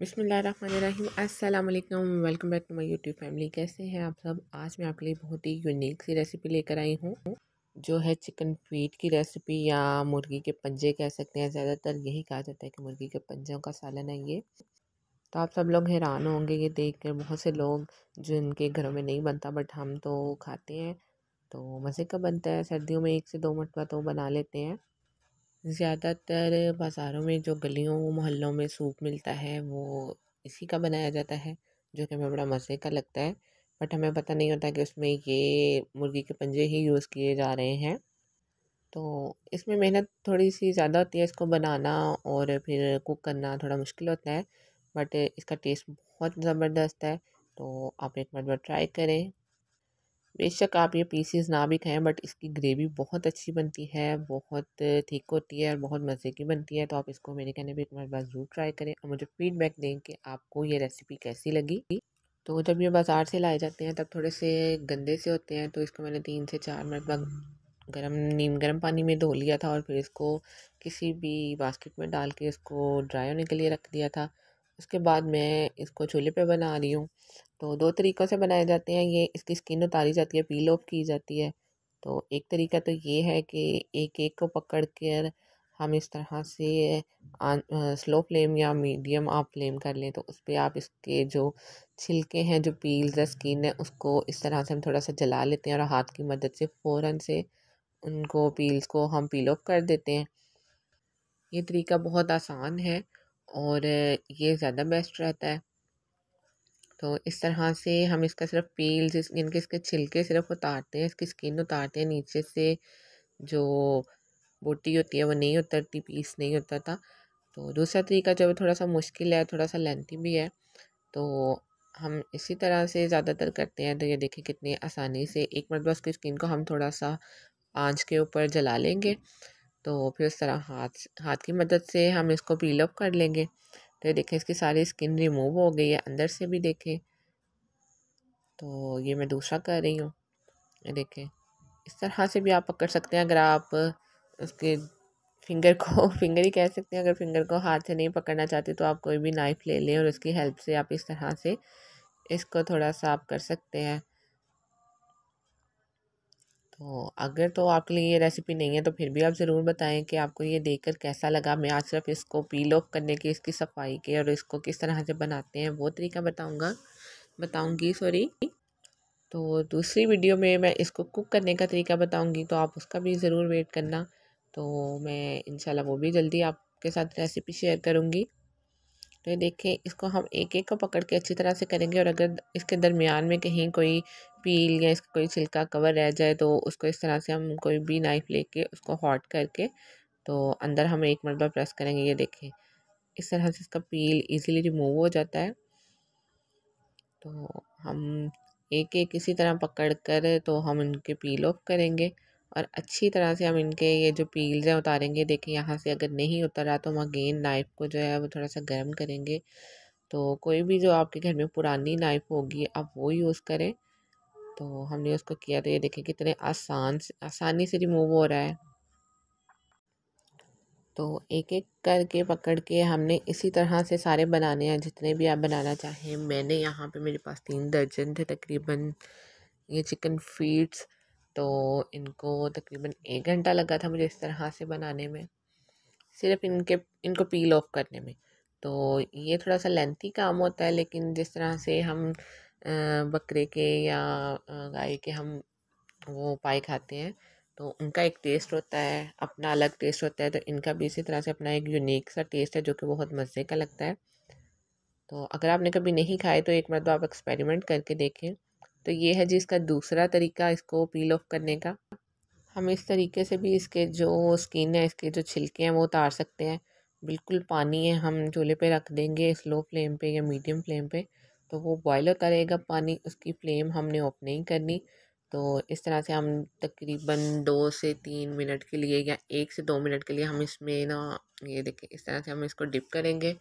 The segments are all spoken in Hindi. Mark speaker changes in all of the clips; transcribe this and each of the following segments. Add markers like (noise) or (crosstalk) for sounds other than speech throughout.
Speaker 1: बसमीम अल्लाम welcome back to my YouTube family कैसे हैं आप सब आज मैं आपके लिए बहुत ही यूनिक सी रेसिपी लेकर आई हूँ जो है चिकन फीट की रेसिपी या मुर्गी के पंजे कह सकते हैं ज़्यादातर यही कहा जाता है कि मुर्गी के पंजों का सालन है ये तो आप सब लोग हैरान होंगे ये देख कर बहुत से लोग जो इनके घरों में नहीं बनता बट हम तो खाते हैं तो मज़े का बनता है सर्दियों में एक से दो मरतबा तो बना लेते हैं ज़्यादातर बाज़ारों में जो गलियों मोहल्लों में सूप मिलता है वो इसी का बनाया जाता है जो कि हमें बड़ा मज़े का लगता है बट हमें पता नहीं होता कि उसमें ये मुर्गी के पंजे ही यूज़ किए जा रहे हैं तो इसमें मेहनत थोड़ी सी ज़्यादा होती है इसको बनाना और फिर कुक करना थोड़ा मुश्किल होता है बट इसका टेस्ट बहुत ज़बरदस्त है तो आप एक बार बार ट्राई करें बेशक आप ये पीसीस ना भी खाएं बट इसकी ग्रेवी बहुत अच्छी बनती है बहुत ठीक होती है और बहुत मज़े की बनती है तो आप इसको मेरे कहने पर एक बार ज़रूर ट्राई करें और मुझे फीडबैक दें कि आपको ये रेसिपी कैसी लगी तो जब ये बाज़ार से लाए जाते हैं तब थोड़े से गंदे से होते हैं तो इसको मैंने तीन से चार मरतबा गरम नीम गर्म पानी में धो लिया था और फिर इसको किसी भी बास्केट में डाल के इसको ड्राई होने के लिए रख दिया था उसके बाद मैं इसको चूल्हे पे बना रही हूँ तो दो तरीक़ों से बनाए जाते हैं ये इसकी स्किन उतारी जाती है पील ऑफ की जाती है तो एक तरीका तो ये है कि एक एक को पकड़ कर हम इस तरह से आ, स्लो फ्लेम या मीडियम आप फ्लेम कर लें तो उस पर आप इसके जो छिलके हैं जो पील्स है स्किन है उसको इस तरह से हम थोड़ा सा जला लेते हैं और हाथ की मदद से फ़ौरन से उनको पील्स को हम पील ऑफ कर देते हैं ये तरीका बहुत आसान है और ये ज़्यादा बेस्ट रहता है तो इस तरह से हम इसका सिर्फ पील जिस जिनके इसके छिलके सिर्फ उतारते हैं इसकी स्किन उतारते हैं नीचे से जो बोटी होती है वो नहीं उतरती पीस नहीं उतरता तो दूसरा तरीका जो थोड़ा सा मुश्किल है थोड़ा सा लेंथी भी है तो हम इसी तरह से ज़्यादातर करते हैं तो ये देखिए कितनी आसानी से एक मतलब उसकी स्किन को हम थोड़ा सा आंच के ऊपर जला लेंगे तो फिर उस तरह हाथ हाथ की मदद से हम इसको पील अप कर लेंगे तो ये देखें इसकी सारी स्किन रिमूव हो गई है अंदर से भी देखें तो ये मैं दूसरा कर रही हूँ ये देखें इस तरह से भी आप पकड़ सकते हैं अगर आप उसके फिंगर को (laughs) फिंगर ही कह सकते हैं अगर फिंगर को हाथ से नहीं पकड़ना चाहते तो आप कोई भी नाइफ़ ले लें और उसकी हेल्प से आप इस तरह से इसको थोड़ा सा आप कर सकते हैं तो अगर तो आपके लिए ये रेसिपी नहीं है तो फिर भी आप ज़रूर बताएं कि आपको ये देखकर कैसा लगा मैं आज सिर्फ इसको पील ऑफ करने की इसकी सफाई के और इसको किस तरह से बनाते हैं वो तरीका बताऊँगा बताऊँगी सॉरी तो दूसरी वीडियो में मैं इसको कुक करने का तरीका बताऊँगी तो आप उसका भी ज़रूर वेट करना तो मैं इन वो भी जल्दी आपके साथ रेसिपी शेयर करूँगी तो ये देखें इसको हम एक एक को पकड़ के अच्छी तरह से करेंगे और अगर इसके दरमियान में कहीं कोई पील या इसका कोई छिलका कवर रह जाए तो उसको इस तरह से हम कोई भी नाइफ़ लेके उसको हॉट करके तो अंदर हम एक मरतबा प्रेस करेंगे ये देखें इस तरह से इसका पील इजीली रिमूव हो जाता है तो हम एक एक इसी तरह पकड़ कर तो हम इनके पील ऑफ करेंगे और अच्छी तरह से हम इनके ये जो पील्स हैं उतारेंगे देखें यहाँ से अगर नहीं उतर रहा तो हम अगेन नाइफ़ को जो है वो थोड़ा सा गर्म करेंगे तो कोई भी जो आपके घर में पुरानी नाइफ़ होगी आप वो यूज़ करें तो हमने उसको किया तो ये देखिए कितने आसान आसानी से रिमूव हो रहा है तो एक एक करके पकड़ के हमने इसी तरह से सारे बनाने हैं जितने भी आप बनाना चाहें मैंने यहाँ पे मेरे पास तीन दर्जन थे तकरीबन ये चिकन फीड्स तो इनको तकरीबन एक घंटा लगा था मुझे इस तरह से बनाने में सिर्फ इनके इनको पील ऑफ करने में तो ये थोड़ा सा लेंथी काम होता है लेकिन जिस तरह से हम बकरे के या गाय के हम वो पाए खाते हैं तो उनका एक टेस्ट होता है अपना अलग टेस्ट होता है तो इनका भी इसी तरह से अपना एक यूनिक सा टेस्ट है जो कि बहुत मज़े का लगता है तो अगर आपने कभी नहीं खाए तो एक मतलब आप एक्सपेरिमेंट करके देखें तो ये है जी इसका दूसरा तरीका इसको पील ऑफ करने का हम इस तरीके से भी इसके जो स्किन है इसके जो छिलके हैं वो उतार सकते हैं बिल्कुल पानी है हम चूल्हे पे रख देंगे स्लो फ्लेम पे या मीडियम फ्लेम पे तो वो बॉयल करेगा पानी उसकी फ्लेम हमने ऑफ नहीं करनी तो इस तरह से हम तकरीबन दो से तीन मिनट के लिए या एक से दो मिनट के लिए हम इसमें ना ये देखें इस तरह से हम इसको डिप करेंगे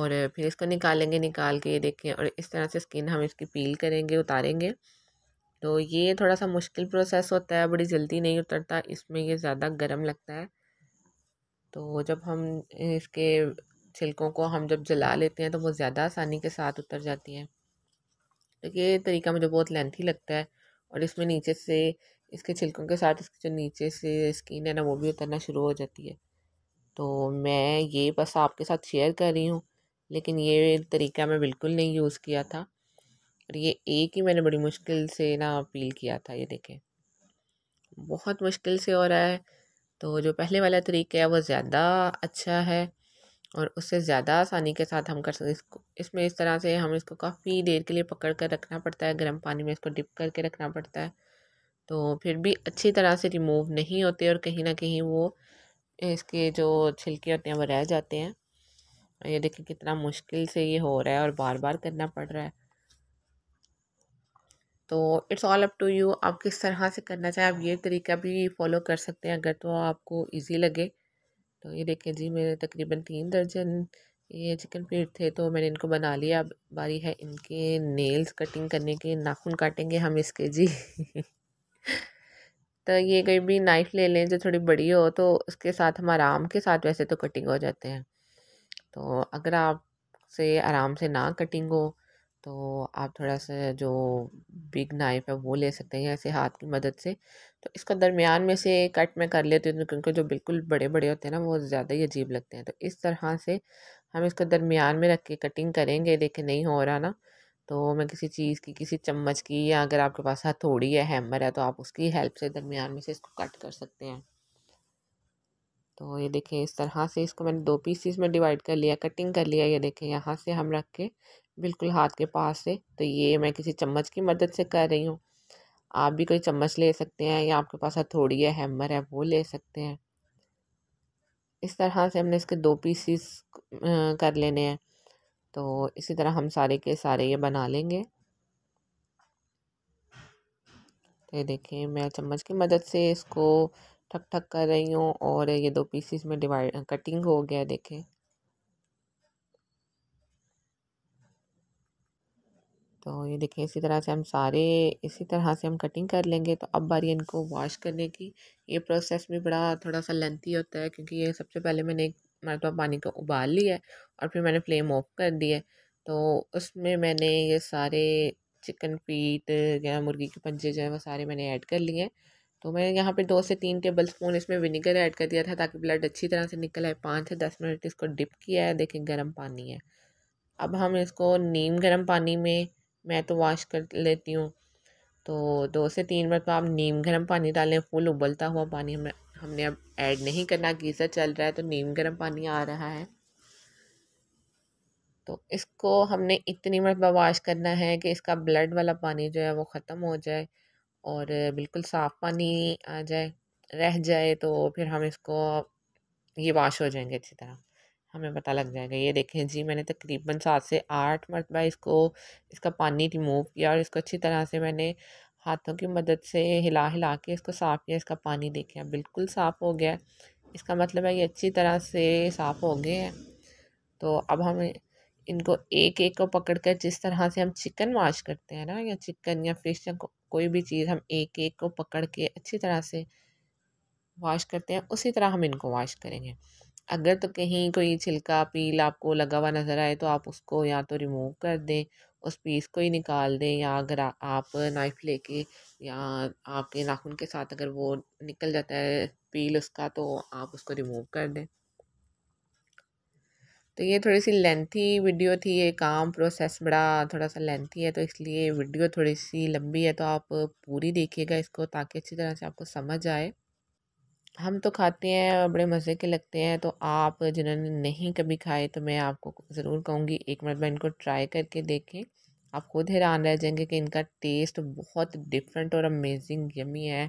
Speaker 1: और फिर इसको निकालेंगे निकाल के ये देखें और इस तरह से स्किन हम इसकी पील करेंगे उतारेंगे तो ये थोड़ा सा मुश्किल प्रोसेस होता है बड़ी जल्दी नहीं उतरता इसमें ये ज़्यादा गर्म लगता है तो जब हम इसके छिलकों को हम जब जला लेते हैं तो वो ज़्यादा आसानी के साथ उतर जाती हैं तो ये तरीका मुझे बहुत लेंथी लगता है और इसमें नीचे से इसके छिलकों के साथ इसके जो नीचे से स्किन है ना वो भी उतरना शुरू हो जाती है तो मैं ये बस आपके साथ शेयर कर रही हूँ लेकिन ये तरीका मैं बिल्कुल नहीं यूज़ किया था और ये एक ही मैंने बड़ी मुश्किल से ना अपील किया था ये देखें बहुत मुश्किल से हो रहा है तो जो पहले वाला तरीका है वो ज़्यादा अच्छा है और उससे ज़्यादा आसानी के साथ हम कर सकते इसको इसमें इस तरह से हम इसको काफ़ी देर के लिए पकड़ कर रखना पड़ता है गर्म पानी में इसको डिप करके रखना पड़ता है तो फिर भी अच्छी तरह से रिमूव नहीं होते और कहीं ना कहीं वो इसके जो छिलके होते हैं वो रह जाते हैं ये देखिए कितना मुश्किल से ये हो रहा है और बार बार करना पड़ रहा है तो it's all up to you आप किस तरह से करना चाहें आप ये तरीका भी फॉलो कर सकते हैं अगर तो आपको ईज़ी लगे तो ये देखें जी मेरे तकरीबन तीन दर्जन ये चिकन पीट थे तो मैंने इनको बना लिया अब बारी है इनके नेल्स कटिंग करने के नाखून काटेंगे हम इसके जी (laughs) तो ये कोई भी नाइफ़ ले लें जो थोड़ी बड़ी हो तो उसके साथ हम आराम के साथ वैसे तो कटिंग हो जाते हैं तो अगर आप से आराम से ना कटिंग हो तो आप थोड़ा सा जो बिग नाइफ़ है वो ले सकते हैं ऐसे हाथ की मदद से तो इसको दरमियान में से कट में कर लेती हूँ क्योंकि जो बिल्कुल बड़े बड़े होते हैं ना वो ज़्यादा ही अजीब लगते हैं तो इस तरह से हम इसको दरमियान में रख के कटिंग करेंगे देखें नहीं हो रहा ना तो मैं किसी चीज़ की किसी चम्मच की या अगर आपके पास हथौड़ी है हैमर है तो आप उसकी हेल्प से दरमियान में से इसको कट कर सकते हैं तो ये देखें इस तरह से इसको मैंने दो पीसीस में डिवाइड कर लिया कटिंग कर लिया ये देखें यहाँ से हम रख के बिल्कुल हाथ के पास से तो ये मैं किसी चम्मच की मदद से कर रही हूँ आप भी कोई चम्मच ले सकते हैं या आपके पास हथौड़ी है हैमर है वो ले सकते हैं इस तरह से हमने इसके दो पीसीस कर लेने हैं तो इसी तरह हम सारे के सारे ये बना लेंगे तो ये देखें मैं चम्मच की मदद से इसको ठक ठक कर रही हूँ और ये दो पीसीस में डिवाइड कटिंग हो गया देखें तो ये देखें इसी तरह से हम सारे इसी तरह से हम कटिंग कर लेंगे तो अब बारी इनको वॉश करने की ये प्रोसेस भी बड़ा थोड़ा सा लेंथी होता है क्योंकि ये सबसे पहले मैंने एक मरतबा तो पानी को उबाल लिया है और फिर मैंने फ्लेम ऑफ कर दिया तो उसमें मैंने ये सारे चिकन पीट या मुर्गी के पंजे जो है वो सारे मैंने ऐड कर लिए हैं तो मैंने यहाँ पे दो से तीन टेबल स्पून इसमें विनीगर ऐड कर दिया था ताकि ब्लड अच्छी तरह से निकल आए पाँच से दस मिनट इसको डिप किया है देखें गर्म पानी है अब हम इसको नीम गर्म पानी में मैं तो वॉश कर लेती हूँ तो दो से तीन मिनट आप नीम गर्म पानी डालें फुल उबलता हुआ पानी हमें हमने अब ऐड नहीं करना गीज़र चल रहा है तो नीम गर्म पानी आ रहा है तो इसको हमने इतनी मिनट वाश करना है कि इसका ब्लड वाला पानी जो है वो ख़त्म हो जाए और बिल्कुल साफ़ पानी आ जाए रह जाए तो फिर हम इसको ये वाश हो जाएंगे अच्छी तरह हमें पता लग जाएगा ये देखें जी मैंने तकरीबन सात से आठ मरतबा इसको इसका पानी रिमूव किया और इसको अच्छी तरह से मैंने हाथों की मदद से हिला हिला के इसको साफ़ किया इसका पानी देखें बिल्कुल साफ़ हो गया इसका मतलब है ये अच्छी तरह से साफ़ हो गए हैं तो अब हम इनको एक एक को पकड़ कर जिस तरह से हम चिकन वॉश करते हैं ना या चिकन या फिश या को, कोई भी चीज़ हम एक एक को पकड़ के अच्छी तरह से वॉश करते हैं उसी तरह हम इनको वॉश करेंगे अगर तो कहीं कोई छिलका पील आपको लगा हुआ नज़र आए तो आप उसको या तो रिमूव कर दें उस पीस को ही निकाल दें या अगर आप नाइफ़ लेके या आपके नाखून के साथ अगर वो निकल जाता है पील उसका तो आप उसको रिमूव कर दें तो ये थोड़ी सी लेंथी वीडियो थी ये काम प्रोसेस बड़ा थोड़ा सा लेंथी है तो इसलिए वीडियो थोड़ी सी लंबी है तो आप पूरी देखिएगा इसको ताकि अच्छी तरह से आपको समझ आए हम तो खाते हैं बड़े मज़े के लगते हैं तो आप जिन्होंने नहीं कभी खाए तो मैं आपको ज़रूर कहूँगी एक मिनट में इनको ट्राई करके देखें आप खुद हैरान रह जाएंगे कि इनका टेस्ट बहुत डिफरेंट और अमेजिंग यमी है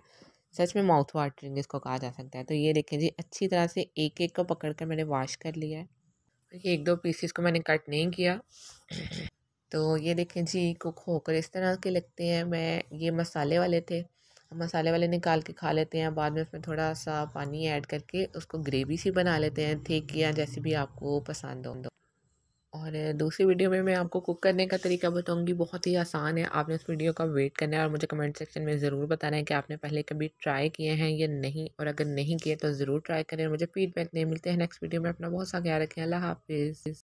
Speaker 1: सच में माउथ वाटरिंग इसको कहा जा सकता है तो ये देखें जी अच्छी तरह से एक एक को पकड़ कर मैंने वाश कर लिया है देखिए एक दो पीसेस को मैंने कट नहीं किया तो ये देखें जी कुक होकर इस तरह के लगते हैं मैं ये मसाले वाले थे मसाले वाले निकाल के खा लेते हैं बाद में उसमें थोड़ा सा पानी ऐड करके उसको ग्रेवी सी बना लेते हैं ठीक या जैसे भी आपको पसंद हो तो। और दूसरी वीडियो में मैं आपको कुक करने का तरीका बताऊंगी बहुत ही आसान है आपने इस वीडियो का वेट करना है और मुझे कमेंट सेक्शन में ज़रूर बताना है कि आपने पहले कभी ट्राई किए हैं या नहीं और अगर नहीं किए तो ज़रूर ट्राई करें मुझे फीडबैक नहीं मिलते हैं नेक्स्ट वीडियो में अपना बहुत सा ख्याल रखें अल्लाह हाफिज़